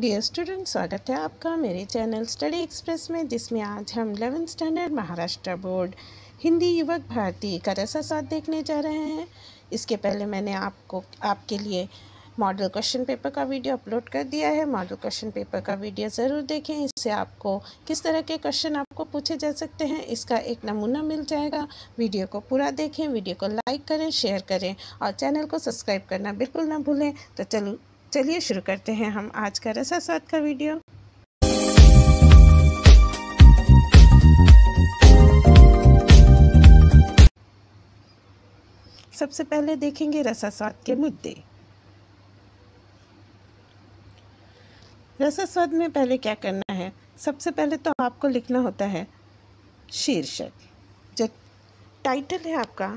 Dear student स्वागत है आपका मेरे चैनल स्टडी एक्सप्रेस में जिसमें आज हम eleventh standard Maharashtra board Hindi Yuvak Bharati का रसा साथ देखने जा रहे हैं इसके पहले मैंने आपको आपके लिए मॉडल क्वेश्चन पेपर का वीडियो अपलोड कर दिया है मॉडल क्वेश्चन पेपर का वीडियो ज़रूर देखें इससे आपको किस तरह के क्वेश्चन आपको पूछे जा सकते हैं इसका एक नमूना मिल जाएगा वीडियो को पूरा देखें वीडियो को लाइक करें शेयर करें और चैनल को सब्सक्राइब करना बिल्कुल ना भूलें तो चलो चलिए शुरू करते हैं हम आज का रसा स्वाद का वीडियो सबसे पहले देखेंगे रसा स्वाद के मुद्दे रसा स्वाद में पहले क्या करना है सबसे पहले तो आपको लिखना होता है शीर्षक जो टाइटल है आपका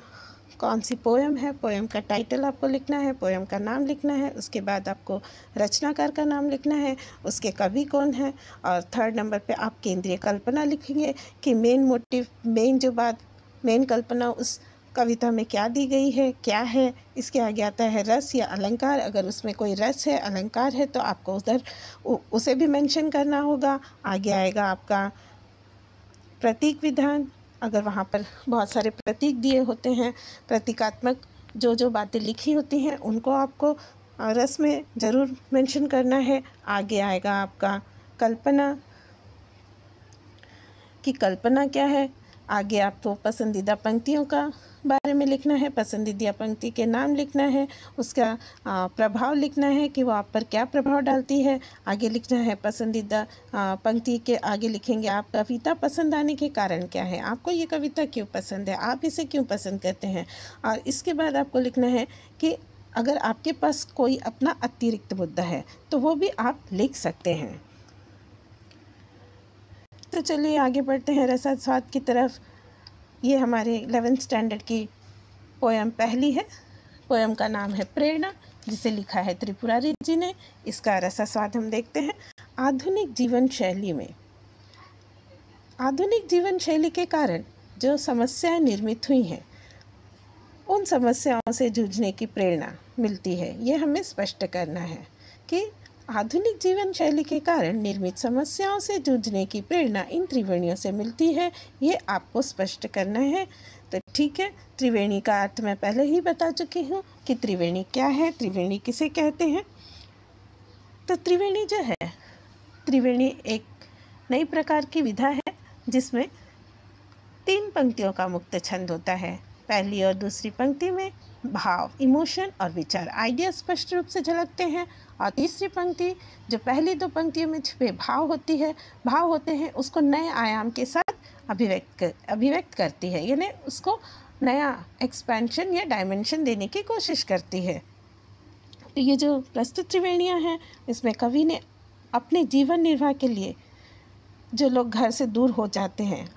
कौन सी पोएम है पोएम का टाइटल आपको लिखना है पोएम का नाम लिखना है उसके बाद आपको रचनाकार का नाम लिखना है उसके कवि कौन है और थर्ड नंबर पे आप केंद्रीय कल्पना लिखेंगे कि मेन मोटिव मेन जो बात मेन कल्पना उस कविता में क्या दी गई है क्या है इसके आगे आता है रस या अलंकार अगर उसमें कोई रस है अलंकार है तो आपको उधर उसे भी मेंशन करना होगा आगे आएगा आपका प्रतीक विधान अगर वहाँ पर बहुत सारे प्रतीक दिए होते हैं प्रतीकात्मक जो जो बातें लिखी होती हैं उनको आपको रस में ज़रूर मेंशन करना है आगे आएगा आपका कल्पना कि कल्पना क्या है आगे आपको तो पसंदीदा पंक्तियों का बारे में लिखना है पसंदीदा पंक्ति के नाम लिखना है उसका प्रभाव लिखना है कि वो आप पर क्या प्रभाव डालती है आगे लिखना है पसंदीदा पंक्ति के आगे लिखेंगे आप कविता पसंद आने के कारण क्या है आपको ये कविता क्यों पसंद है आप इसे क्यों पसंद करते हैं और इसके बाद आपको लिखना है कि अगर आपके पास कोई अपना अतिरिक्त मुद्दा है तो वो भी आप लिख सकते हैं तो चलिए आगे बढ़ते हैं रसास्वाद की तरफ ये हमारे एलेवेंथ स्टैंडर्ड की पोएम पहली है पोएम का नाम है प्रेरणा जिसे लिखा है त्रिपुरारी जी ने इसका रसा स्वाद हम देखते हैं आधुनिक जीवन शैली में आधुनिक जीवन शैली के कारण जो समस्याएं निर्मित हुई हैं उन समस्याओं से जूझने की प्रेरणा मिलती है ये हमें स्पष्ट करना है कि आधुनिक जीवन शैली के कारण निर्मित समस्याओं से जूझने की प्रेरणा इन त्रिवेणियों से मिलती है ये आपको स्पष्ट करना है तो ठीक है त्रिवेणी का अर्थ मैं पहले ही बता चुकी हूँ कि त्रिवेणी क्या है त्रिवेणी किसे कहते हैं तो त्रिवेणी जो है त्रिवेणी एक नई प्रकार की विधा है जिसमें तीन पंक्तियों का मुक्त छंद होता है पहली और दूसरी पंक्ति में भाव इमोशन और विचार आइडिया स्पष्ट रूप से झलकते हैं और तीसरी पंक्ति जो पहली दो पंक्तियों में छिपे भाव होती है भाव होते हैं उसको नए आयाम के साथ अभिव्यक्त कर अभिव्यक्त करती है यानी उसको नया एक्सपेंशन या डायमेंशन देने की कोशिश करती है तो ये जो प्रस्तुत त्रिवेणियाँ हैं इसमें कवि ने अपने जीवन निर्वाह के लिए जो लोग घर से दूर हो जाते हैं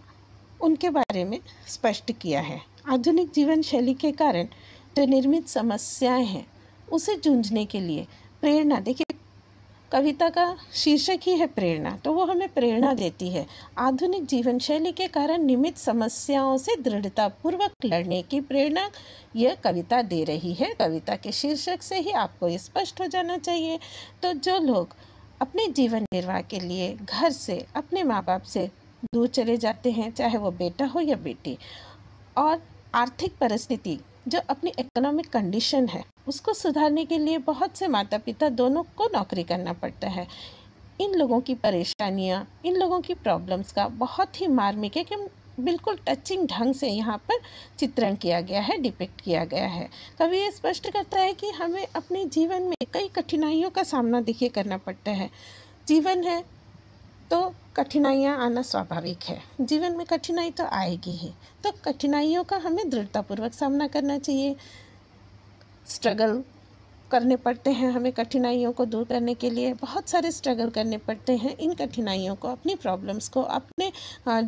उनके बारे में स्पष्ट किया है आधुनिक जीवन शैली के कारण जो निर्मित समस्याएं हैं उसे जूझने के लिए प्रेरणा देखिए कविता का शीर्षक ही है प्रेरणा तो वो हमें प्रेरणा देती है आधुनिक जीवन शैली के कारण निमित समस्याओं से दृढ़तापूर्वक लड़ने की प्रेरणा यह कविता दे रही है कविता के शीर्षक से ही आपको स्पष्ट हो जाना चाहिए तो जो लोग अपने जीवन निर्वाह के लिए घर से अपने माँ बाप से दूर चले जाते हैं चाहे वो बेटा हो या बेटी और आर्थिक परिस्थिति जो अपनी इकोनॉमिक कंडीशन है उसको सुधारने के लिए बहुत से माता पिता दोनों को नौकरी करना पड़ता है इन लोगों की परेशानियाँ इन लोगों की प्रॉब्लम्स का बहुत ही मार्मिक है कि बिल्कुल टचिंग ढंग से यहाँ पर चित्रण किया गया है डिपिक्ट किया गया है कभी ये स्पष्ट करता है कि हमें अपने जीवन में कई कठिनाइयों का सामना देखिए करना पड़ता है जीवन है तो कठिनाइयाँ आना स्वाभाविक है जीवन में कठिनाई तो आएगी ही तो कठिनाइयों का हमें दृढ़तापूर्वक सामना करना चाहिए स्ट्रगल करने पड़ते हैं हमें कठिनाइयों को दूर करने के लिए बहुत सारे स्ट्रगल करने पड़ते हैं इन कठिनाइयों को अपनी प्रॉब्लम्स को अपने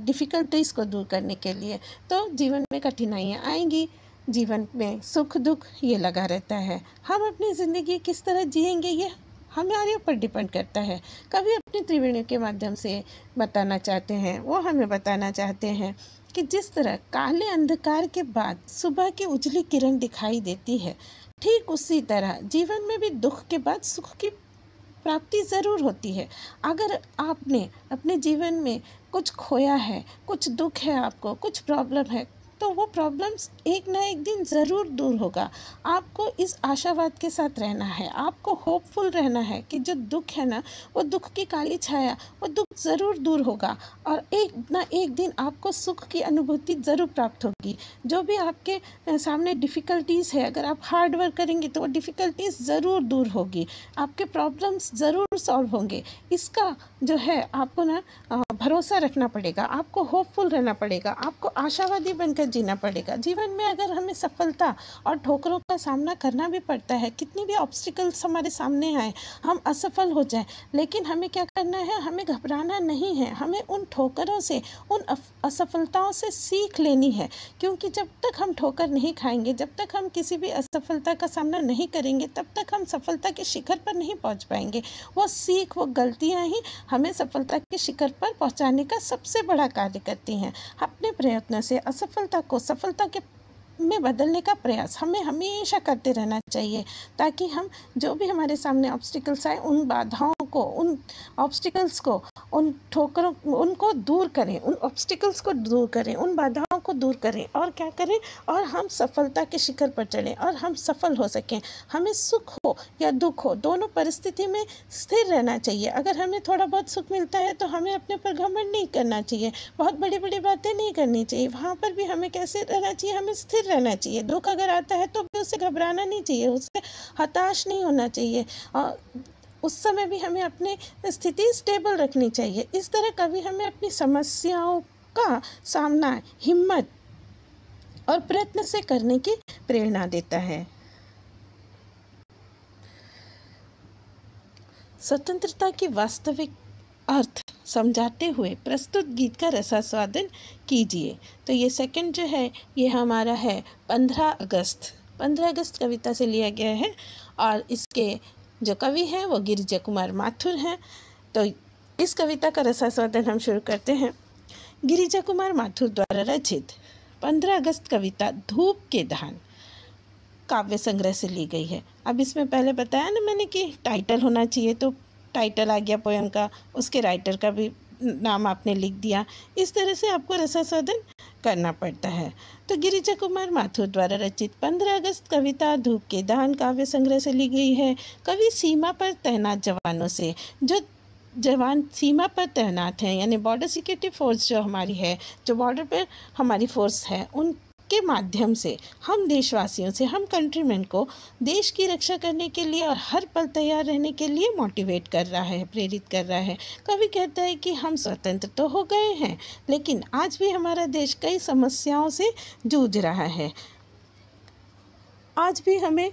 डिफ़िकल्टीज़ को दूर करने के लिए तो जीवन में कठिनाइयाँ आएंगी जीवन में सुख दुख ये लगा रहता है हम अपनी ज़िंदगी किस तरह जिएंगे ये हमारे ऊपर डिपेंड करता है कभी अपनी त्रिवेणी के माध्यम से बताना चाहते हैं वो हमें बताना चाहते हैं कि जिस तरह काले अंधकार के बाद सुबह की उजली किरण दिखाई देती है ठीक उसी तरह जीवन में भी दुख के बाद सुख की प्राप्ति ज़रूर होती है अगर आपने अपने जीवन में कुछ खोया है कुछ दुख है आपको कुछ प्रॉब्लम है तो वो प्रॉब्लम्स एक ना एक दिन ज़रूर दूर होगा आपको इस आशावाद के साथ रहना है आपको होपफुल रहना है कि जो दुख है ना वो दुख की काली छाया वो दुख ज़रूर दूर होगा और एक ना एक दिन आपको सुख की अनुभूति ज़रूर प्राप्त होगी जो भी आपके सामने डिफ़िकल्टीज़ है अगर आप हार्ड वर्क करेंगे तो वो डिफ़िकल्टीज़ ज़रूर दूर होगी आपके प्रॉब्लम्स ज़रूर सॉल्व होंगे इसका जो है आपको ना भरोसा रखना पड़ेगा आपको होपफुल रहना पड़ेगा आपको आशावादी बनकर होकर जीना पड़ेगा जीवन में अगर हमें सफलता और ठोकरों का सामना करना भी पड़ता है कितनी भी ऑब्स्टिकल्स हमारे सामने आए हम असफल हो जाए लेकिन हमें क्या करना है हमें घबराना नहीं है हमें उन ठोकरों से उन असफलताओं से सीख लेनी है क्योंकि जब तक हम ठोकर नहीं खाएंगे जब तक हम किसी भी असफलता का सामना नहीं करेंगे तब तक हम सफलता के शिखर पर नहीं पहुंच पाएंगे वो सीख वो गलतियां ही हमें सफलता के शिखर पर पहुंचाने का सबसे बड़ा कार्य करती हैं अपने प्रयत्न से असफलता सफलता को सफलता के में बदलने का प्रयास हमें हमेशा करते रहना चाहिए ताकि हम जो भी हमारे सामने ऑब्स्टिकल्स आए उन बाधाओं को उन ऑब्स्टिकल्स को उन ठोकरों उनको दूर करें उन ऑब्स्टिकल्स को दूर करें उन बाधाओं को दूर करें और क्या करें और हम सफलता के शिखर पर चलें और हम सफल हो सकें हमें सुख हो या दुख हो दोनों परिस्थिति में स्थिर रहना चाहिए अगर हमें थोड़ा बहुत सुख मिलता है तो हमें अपने पर घमंड नहीं करना चाहिए बहुत बड़ी बड़ी बातें नहीं करनी चाहिए वहाँ पर भी हमें कैसे रहना चाहिए हमें स्थिर स्थिर रहना चाहिए दुख अगर आता है तो भी उसे घबराना नहीं चाहिए उसे हताश नहीं होना चाहिए और उस समय भी हमें अपने स्थिति स्टेबल रखनी चाहिए इस तरह कभी हमें अपनी समस्याओं का सामना हिम्मत और प्रयत्न से करने की प्रेरणा देता है स्वतंत्रता की वास्तविक अर्थ समझाते हुए प्रस्तुत गीत का रसास्वादन कीजिए तो ये सेकंड जो है ये हमारा है पंद्रह अगस्त पंद्रह अगस्त कविता से लिया गया है और इसके जो कवि हैं वो गिरिजा कुमार माथुर हैं तो इस कविता का रसास्वादन हम शुरू करते हैं गिरिजा कुमार माथुर द्वारा रचित पंद्रह अगस्त कविता धूप के धान काव्य संग्रह से ली गई है अब इसमें पहले बताया ना मैंने कि टाइटल होना चाहिए तो टाइटल आ गया पोएम का उसके राइटर का भी नाम आपने लिख दिया इस तरह से आपको रसा साधन करना पड़ता है तो गिरिजा कुमार माथुर द्वारा रचित 15 अगस्त कविता धूप के दान काव्य संग्रह से ली गई है कवि सीमा पर तैनात जवानों से जो जवान सीमा पर तैनात हैं यानी बॉर्डर सिक्योरिटी फोर्स जो हमारी है जो बॉर्डर पर हमारी फोर्स है उन के माध्यम से हम देशवासियों से हम कंट्रीमैन को देश की रक्षा करने के लिए और हर पल तैयार रहने के लिए मोटिवेट कर रहा है प्रेरित कर रहा है कभी कहता है कि हम स्वतंत्र तो हो गए हैं लेकिन आज भी हमारा देश कई समस्याओं से जूझ रहा है आज भी हमें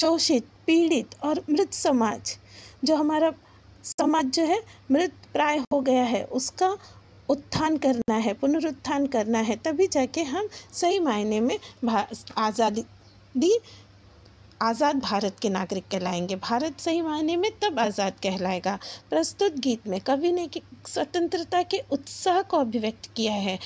शोषित पीड़ित और मृत समाज जो हमारा समाज जो है मृत प्राय हो गया है उसका उत्थान करना है पुनरुत्थान करना है तभी जाके हम सही मायने में आज़ादी आज़ाद भारत के नागरिक कहलाएंगे भारत सही मायने में तब आज़ाद कहलाएगा प्रस्तुत गीत में कवि ने स्वतंत्रता के उत्साह को अभिव्यक्त किया है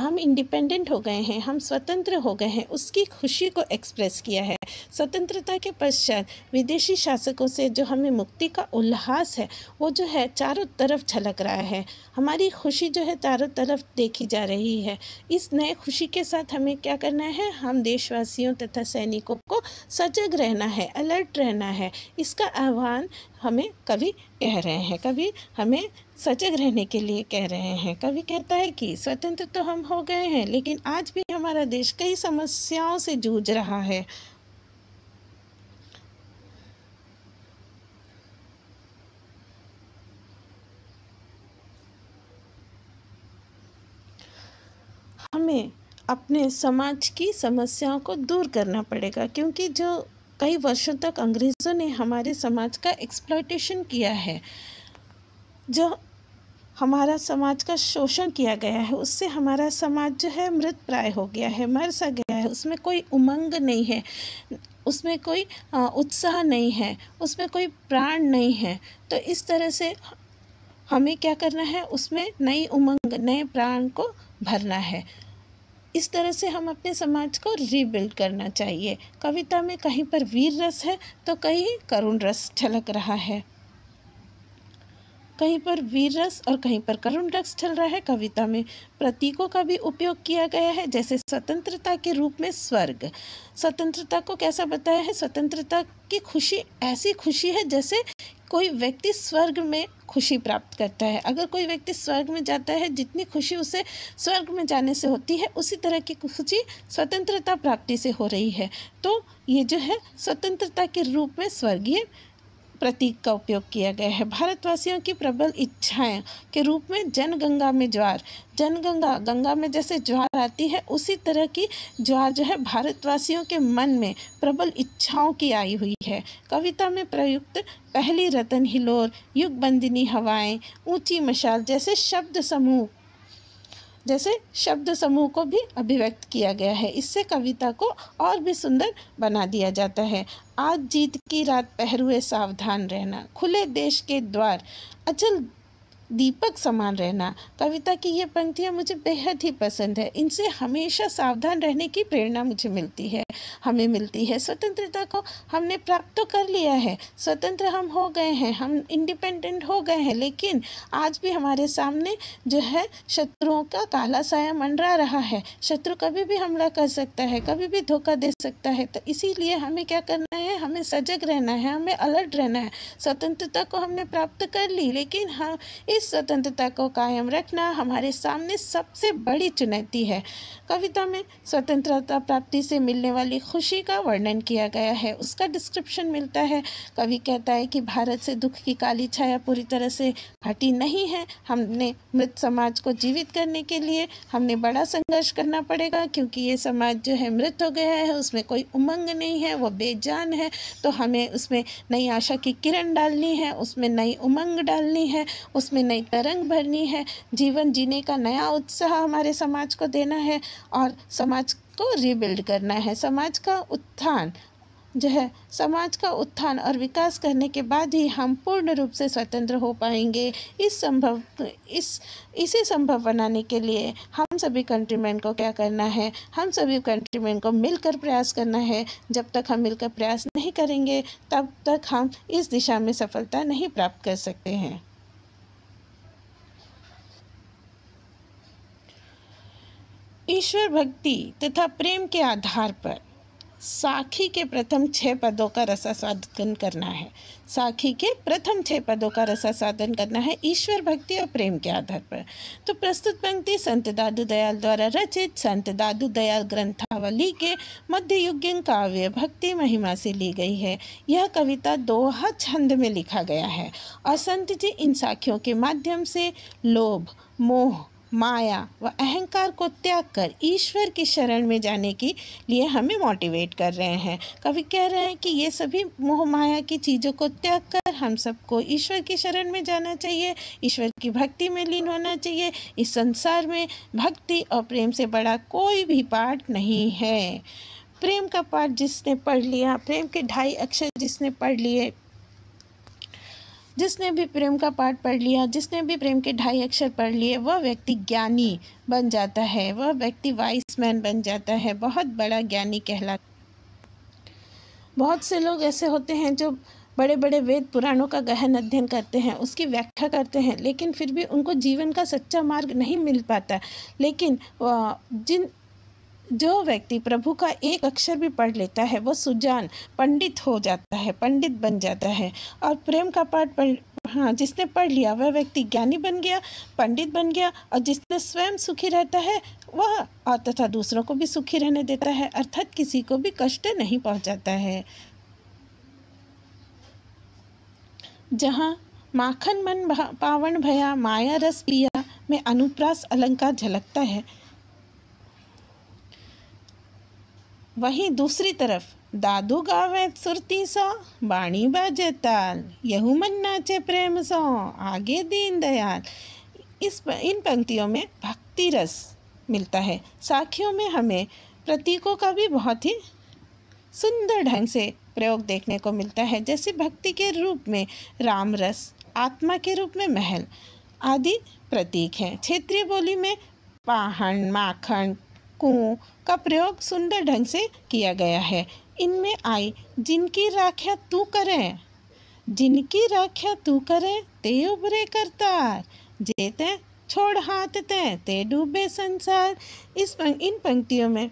हम इंडिपेंडेंट हो गए हैं हम स्वतंत्र हो गए हैं उसकी खुशी को एक्सप्रेस किया है स्वतंत्रता के पश्चात विदेशी शासकों से जो हमें मुक्ति का उल्लास है वो जो है चारों तरफ छलक रहा है हमारी खुशी जो है चारों तरफ देखी जा रही है इस नए खुशी के साथ हमें क्या करना है हम देशवासियों तथा सैनिकों को सच सजग रहना है अलर्ट रहना है इसका आह्वान हमें कभी कह रहे हैं कभी हमें सजग रहने के लिए कह रहे हैं कभी कहता है कि स्वतंत्र तो हम हो गए हैं लेकिन आज भी हमारा देश कई समस्याओं से जूझ रहा है हमें अपने समाज की समस्याओं को दूर करना पड़ेगा क्योंकि जो कई वर्षों तक अंग्रेज़ों ने हमारे समाज का एक्सप्लॉयटेशन किया है जो हमारा समाज का शोषण किया गया है उससे हमारा समाज जो है मृत प्राय हो गया है मर सा गया है उसमें कोई उमंग नहीं है उसमें कोई उत्साह नहीं है उसमें कोई प्राण नहीं है तो इस तरह से हमें क्या करना है उसमें नई उमंग नए प्राण को भरना है इस तरह से हम अपने समाज को रीबिल्ड करना चाहिए कविता में कहीं पर वीर रस है तो कहीं करुण रस झलक रहा है कहीं पर वीर रस और कहीं पर करुण रस चल रहा है कविता में प्रतीकों का भी उपयोग किया गया है जैसे स्वतंत्रता के रूप में स्वर्ग स्वतंत्रता को कैसा बताया है स्वतंत्रता की खुशी ऐसी खुशी है जैसे कोई व्यक्ति स्वर्ग में खुशी प्राप्त करता है अगर कोई व्यक्ति स्वर्ग में जाता है जितनी खुशी उसे स्वर्ग में जाने से होती है उसी तरह की खुशी स्वतंत्रता प्राप्ति से हो रही है तो ये जो है स्वतंत्रता के रूप में स्वर्गीय प्रतीक का उपयोग किया गया है भारतवासियों की प्रबल इच्छाएं के रूप में जनगंगा में ज्वार जन गंगा में जैसे ज्वार आती है उसी तरह की ज्वार जो है भारतवासियों के मन में प्रबल इच्छाओं की आई हुई है कविता में प्रयुक्त पहली रतन हिलोर युगबंदिनी हवाएं ऊंची मशाल जैसे शब्द समूह जैसे शब्द समूह को भी अभिव्यक्त किया गया है इससे कविता को और भी सुंदर बना दिया जाता है आज जीत की रात पहरुए सावधान रहना खुले देश के द्वार अचल दीपक समान रहना कविता की ये पंक्तियाँ मुझे बेहद ही पसंद है इनसे हमेशा सावधान रहने की प्रेरणा मुझे मिलती है हमें मिलती है स्वतंत्रता को हमने प्राप्त तो कर लिया है स्वतंत्र हम हो गए हैं हम इंडिपेंडेंट हो गए हैं लेकिन आज भी हमारे सामने जो है शत्रुओं का काला साया मंडरा रहा है शत्रु कभी भी हमला कर सकता है कभी भी धोखा दे सकता है तो इसीलिए हमें क्या करना है हमें सजग रहना है हमें अलर्ट रहना है स्वतंत्रता को हमने प्राप्त कर ली लेकिन हाँ इस स्वतंत्रता को कायम रखना हमारे सामने सबसे बड़ी चुनौती है कविता में स्वतंत्रता प्राप्ति से मिलने वाली खुशी का वर्णन किया गया है उसका डिस्क्रिप्शन मिलता है कवि कहता है कि भारत से दुख की काली छाया पूरी तरह से हटी नहीं है हमने मृत समाज को जीवित करने के लिए हमने बड़ा संघर्ष करना पड़ेगा क्योंकि ये समाज जो है मृत हो गया है उसमें कोई उमंग नहीं है वो बेजान है तो हमें उसमें नई आशा की किरण डालनी है उसमें नई उमंग डालनी है उसमें नई तरंग भरनी है जीवन जीने का नया उत्साह हमारे समाज को देना है और समाज को रिबिल्ड करना है समाज का उत्थान जो है समाज का उत्थान और विकास करने के बाद ही हम पूर्ण रूप से स्वतंत्र हो पाएंगे इस संभव इस इसे संभव बनाने के लिए हम सभी कंट्रीमैन को क्या करना है हम सभी कंट्रीमैन को मिलकर प्रयास करना है जब तक हम मिलकर प्रयास नहीं करेंगे तब तक हम इस दिशा में सफलता नहीं प्राप्त कर सकते हैं ईश्वर भक्ति तथा प्रेम के आधार पर साखी के प्रथम छः पदों का रसा साधन करना है साखी के प्रथम छः पदों का रसा साधन करना है ईश्वर भक्ति और प्रेम के आधार पर तो प्रस्तुत पंक्ति संत दादू दयाल द्वारा रचित संत दादू दयाल ग्रंथावली के मध्ययुगीन काव्य भक्ति महिमा से ली गई है यह कविता दोहा छंद में लिखा गया है और संत जी इन साखियों के माध्यम से लोभ मोह माया व अहंकार को त्याग कर ईश्वर की शरण में जाने के लिए हमें मोटिवेट कर रहे हैं कवि कह रहे हैं कि ये सभी मोह माया की चीज़ों को त्याग कर हम सबको ईश्वर की शरण में जाना चाहिए ईश्वर की भक्ति में लीन होना चाहिए इस संसार में भक्ति और प्रेम से बड़ा कोई भी पाठ नहीं है प्रेम का पाठ जिसने पढ़ लिया प्रेम के ढाई अक्षर जिसने पढ़ लिए जिसने भी प्रेम का पाठ पढ़ लिया जिसने भी प्रेम के ढाई अक्षर पढ़ लिए वह व्यक्ति ज्ञानी बन जाता है वह व्यक्ति वाइस मैन बन जाता है बहुत बड़ा ज्ञानी कहला बहुत से लोग ऐसे होते हैं जो बड़े बड़े वेद पुराणों का गहन अध्ययन करते हैं उसकी व्याख्या करते हैं लेकिन फिर भी उनको जीवन का सच्चा मार्ग नहीं मिल पाता लेकिन जिन जो व्यक्ति प्रभु का एक अक्षर भी पढ़ लेता है वो सुजान पंडित हो जाता है पंडित बन जाता है और प्रेम का पाठ पढ़ हाँ जिसने पढ़ लिया वह व्यक्ति ज्ञानी बन गया पंडित बन गया और जिसने स्वयं सुखी रहता है वह और तथा दूसरों को भी सुखी रहने देता है अर्थात किसी को भी कष्ट नहीं पहुंचाता है जहाँ माखन मन पावन भया माया रस पिया में अनुप्रास अलंकार झलकता है वहीं दूसरी तरफ दादू गावे सुरती सौ बाणी बाजे ताल यहू मन नाचे प्रेम सौ आगे दीन दयाल इस इन पंक्तियों में भक्ति रस मिलता है साखियों में हमें प्रतीकों का भी बहुत ही सुंदर ढंग से प्रयोग देखने को मिलता है जैसे भक्ति के रूप में राम रस आत्मा के रूप में महल आदि प्रतीक हैं क्षेत्रीय बोली में पाहन माखन कुओं का प्रयोग सुंदर ढंग से किया गया है इनमें आई जिनकी राख्या तू करें जिनकी राख्या तू करें ते उभरे करतार जेते छोड़ हाथ ते ते डूबे संसार इस पंक, इन पंक्तियों में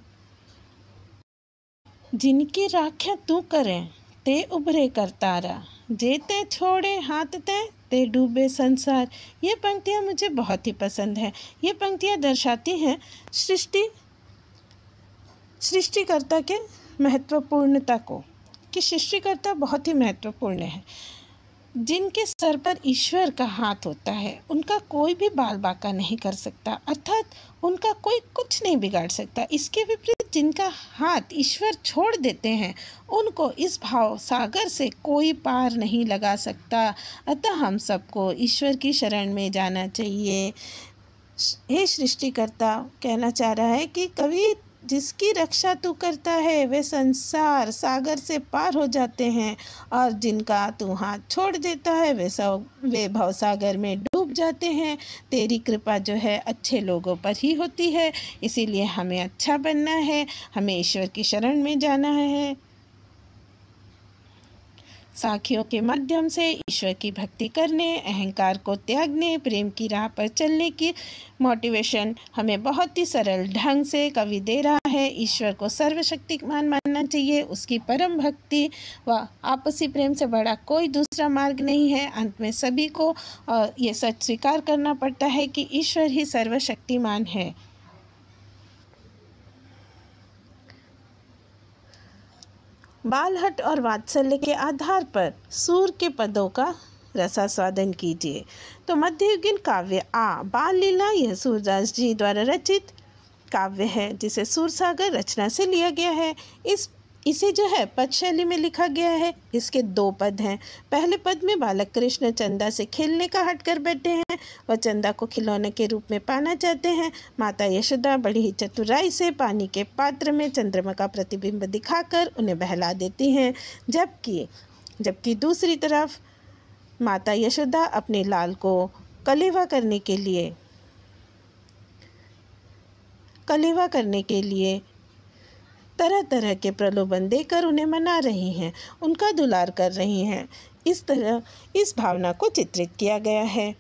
जिनकी राख्या तू करें ते उभरे करतारा जेते छोड़े हाथ ते ते डूबे संसार ये पंक्तियाँ मुझे बहुत ही पसंद हैं ये पंक्तियाँ दर्शाती हैं सृष्टि सृष्टिकर्ता के महत्वपूर्णता को कि सृष्टिकर्ता बहुत ही महत्वपूर्ण है जिनके सर पर ईश्वर का हाथ होता है उनका कोई भी बाल बाका नहीं कर सकता अर्थात उनका कोई कुछ नहीं बिगाड़ सकता इसके विपरीत जिनका हाथ ईश्वर छोड़ देते हैं उनको इस भाव सागर से कोई पार नहीं लगा सकता अतः हम सबको ईश्वर की शरण में जाना चाहिए हे सृष्टिकर्ता कहना चाह रहा है कि कवि जिसकी रक्षा तू करता है वे संसार सागर से पार हो जाते हैं और जिनका तू हाथ छोड़ देता है वे सब वे सागर में डूब जाते हैं तेरी कृपा जो है अच्छे लोगों पर ही होती है इसीलिए हमें अच्छा बनना है हमें ईश्वर की शरण में जाना है साखियों के माध्यम से ईश्वर की भक्ति करने अहंकार को त्यागने प्रेम की राह पर चलने की मोटिवेशन हमें बहुत ही सरल ढंग से कवि दे रहा है ईश्वर को सर्वशक्तिमान मानना चाहिए उसकी परम भक्ति व आपसी प्रेम से बड़ा कोई दूसरा मार्ग नहीं है अंत में सभी को ये सच स्वीकार करना पड़ता है कि ईश्वर ही सर्वशक्तिमान है बालहट और वात्सल्य के आधार पर सूर के पदों का रसास्वादन कीजिए तो मध्ययुगीन काव्य आ बाल लीला यह सूरदास जी द्वारा रचित काव्य है जिसे सूरसागर रचना से लिया गया है इस इसे जो है पद शैली में लिखा गया है इसके दो पद हैं पहले पद में बालक कृष्ण चंदा से खेलने का हट कर बैठे हैं वह चंदा को खिलौने के रूप में पाना चाहते हैं माता यशोदा बड़ी ही चतुराई से पानी के पात्र में चंद्रमा का प्रतिबिंब दिखाकर उन्हें बहला देती हैं जबकि जबकि दूसरी तरफ माता यशोदा अपने लाल को कलेवा करने के लिए कलेवा करने के लिए तरह तरह के प्रलोभन देकर उन्हें मना रही हैं उनका दुलार कर रही हैं इस तरह इस भावना को चित्रित किया गया है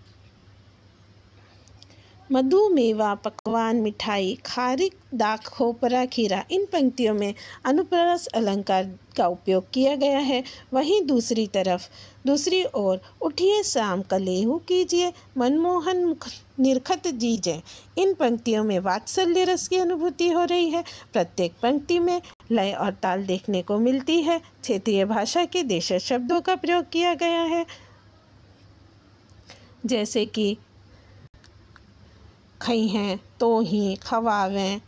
मधु मेवा पकवान मिठाई खारिक दाख खोपरा खीरा इन पंक्तियों में अनुप्रस अलंकार का उपयोग किया गया है वहीं दूसरी तरफ दूसरी ओर उठिए शाम लेहू कीजिए मनमोहन निरखत जीजे इन पंक्तियों में वात्सल्य रस की अनुभूति हो रही है प्रत्येक पंक्ति में लय और ताल देखने को मिलती है क्षेत्रीय भाषा के देश शब्दों का प्रयोग किया गया है जैसे कि खई हैं तो ही खवावें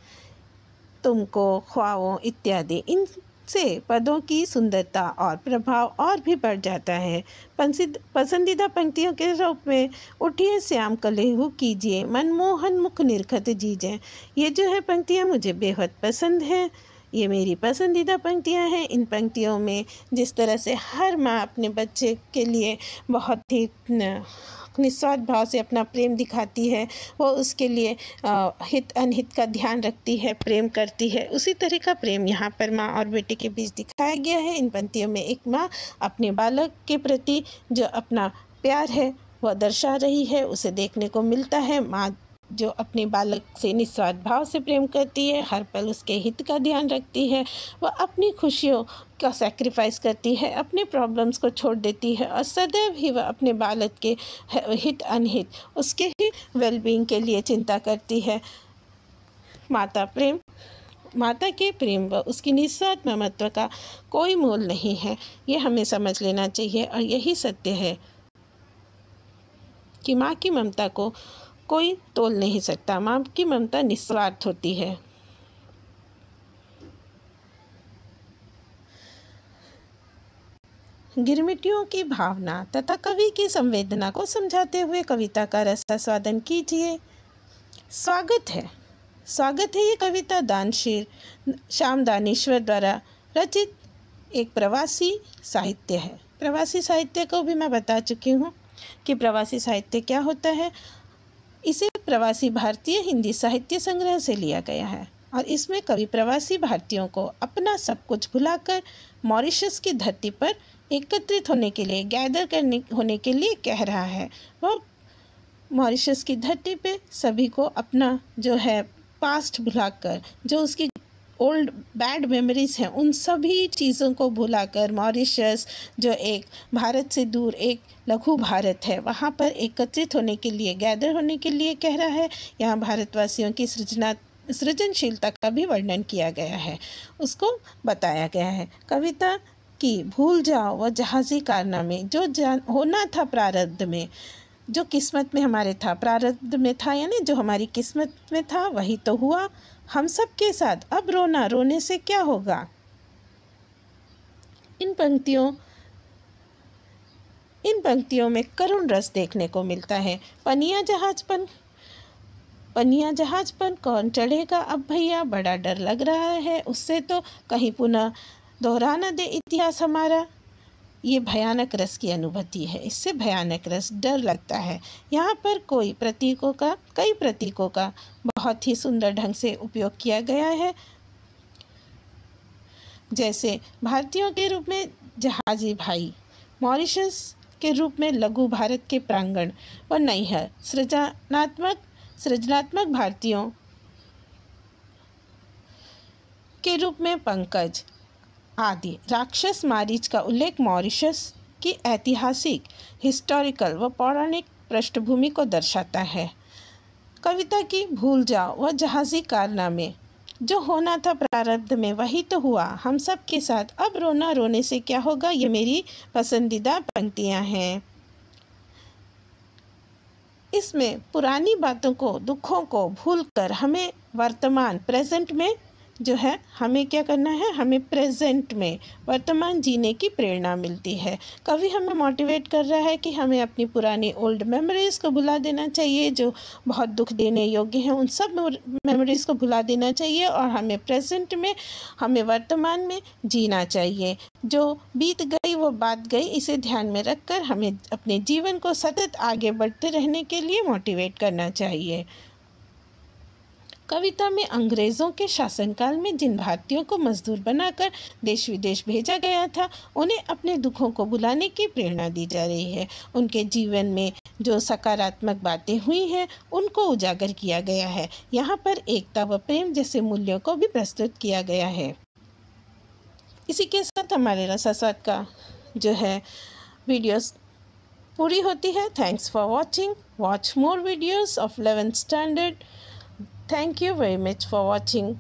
तुमको ख्वाओ इत्यादि इन से पदों की सुंदरता और प्रभाव और भी बढ़ जाता है पसंदीदा पंक्तियों के रूप में उठिए श्याम कलेहू कीजिए मनमोहन मुख निर्खत जीजें ये जो है पंक्तियाँ मुझे बेहद पसंद हैं ये मेरी पसंदीदा पंक्तियाँ हैं इन पंक्तियों में जिस तरह से हर माँ अपने बच्चे के लिए बहुत ही निस्वार्थ भाव से अपना प्रेम दिखाती है वो उसके लिए हित अनहित का ध्यान रखती है प्रेम करती है उसी तरह का प्रेम यहाँ पर माँ और बेटे के बीच दिखाया गया है इन पंक्तियों में एक माँ अपने बालक के प्रति जो अपना प्यार है वह दर्शा रही है उसे देखने को मिलता है माँ जो अपने बालक से निस्वार्थ भाव से प्रेम करती है हर पल उसके हित का ध्यान रखती है वह अपनी खुशियों का सेक्रीफाइस करती है अपने प्रॉब्लम्स को छोड़ देती है और सदैव ही वह अपने बालक के हित अनहित उसके ही वेलबींग के लिए चिंता करती है माता प्रेम माता के प्रेम व उसकी निस्वार्थ महत्व का कोई मोल नहीं है ये हमें समझ लेना चाहिए और यही सत्य है कि माँ की ममता को कोई तोल नहीं सकता माँ की ममता निस्वार्थ होती है गिरमिटियों की भावना तथा कवि की संवेदना को समझाते हुए कविता का रसास्वादन कीजिए स्वागत है स्वागत है ये कविता दानशीर श्याम दानेश्वर द्वारा रचित एक प्रवासी साहित्य है प्रवासी साहित्य को भी मैं बता चुकी हूँ कि प्रवासी साहित्य क्या होता है इसे प्रवासी भारतीय हिंदी साहित्य संग्रह से लिया गया है और इसमें कवि प्रवासी भारतीयों को अपना सब कुछ भुलाकर मॉरिशस की धरती पर एकत्रित होने के लिए गैदर करने होने के लिए कह रहा है वो मॉरिशस की धरती पे सभी को अपना जो है पास्ट भुलाकर जो उसकी ओल्ड बैड मेमोरीज़ हैं उन सभी चीज़ों को भुलाकर मॉरिशस जो एक भारत से दूर एक लघु भारत है वहाँ पर एकत्रित होने के लिए गैदर होने के लिए कह रहा है यहाँ भारतवासियों की सृजना सृजनशीलता का भी वर्णन किया गया है उसको बताया गया है कविता की भूल जाओ वह जहाज़ी कारनामे जो जान होना था प्रारब्ध में जो किस्मत में हमारे था प्रारब्ध में था यानी जो हमारी किस्मत में था वही तो हुआ हम सब के साथ अब रोना रोने से क्या होगा इन पंक्तियों इन पंक्तियों में करुण रस देखने को मिलता है पनिया जहाज पर पनिया जहाज पर कौन चढ़ेगा अब भैया बड़ा डर लग रहा है उससे तो कहीं पुनः दोहरा न दे इतिहास हमारा ये भयानक रस की अनुभूति है इससे भयानक रस डर लगता है यहाँ पर कोई प्रतीकों का कई प्रतीकों का बहुत ही सुंदर ढंग से उपयोग किया गया है जैसे भारतीयों के रूप में जहाजी भाई मॉरिशस के रूप में लघु भारत के प्रांगण और नैहर सृजनात्मक सृजनात्मक भारतीयों के रूप में पंकज आदि राक्षस मारीच का उल्लेख मॉरिशस की ऐतिहासिक हिस्टोरिकल व पौराणिक पृष्ठभूमि को दर्शाता है कविता की भूल जाओ व जहाजी कारनामे जो होना था प्रारब्ध में वही तो हुआ हम सब के साथ अब रोना रोने से क्या होगा ये मेरी पसंदीदा पंक्तियाँ हैं इसमें पुरानी बातों को दुखों को भूलकर हमें वर्तमान प्रेजेंट में जो है हमें क्या करना है हमें प्रेजेंट में वर्तमान जीने की प्रेरणा मिलती है कवि हमें मोटिवेट कर रहा है कि हमें अपनी पुरानी ओल्ड मेमोरीज़ को भुला देना चाहिए जो बहुत दुख देने योग्य हैं उन सब मेमोरीज़ को भुला देना चाहिए और हमें प्रेजेंट में हमें वर्तमान में जीना चाहिए जो बीत गई वो बात गई इसे ध्यान में रखकर हमें अपने जीवन को सतत आगे बढ़ते रहने के लिए मोटिवेट करना चाहिए कविता में अंग्रेज़ों के शासनकाल में जिन भारतीयों को मजदूर बनाकर देश विदेश भेजा गया था उन्हें अपने दुखों को बुलाने की प्रेरणा दी जा रही है उनके जीवन में जो सकारात्मक बातें हुई हैं उनको उजागर किया गया है यहाँ पर एकता व प्रेम जैसे मूल्यों को भी प्रस्तुत किया गया है इसी के साथ हमारे रसास्वाद का जो है वीडियोस पूरी होती है thanks for watching watch more videos of eleventh standard Thank you very much for watching.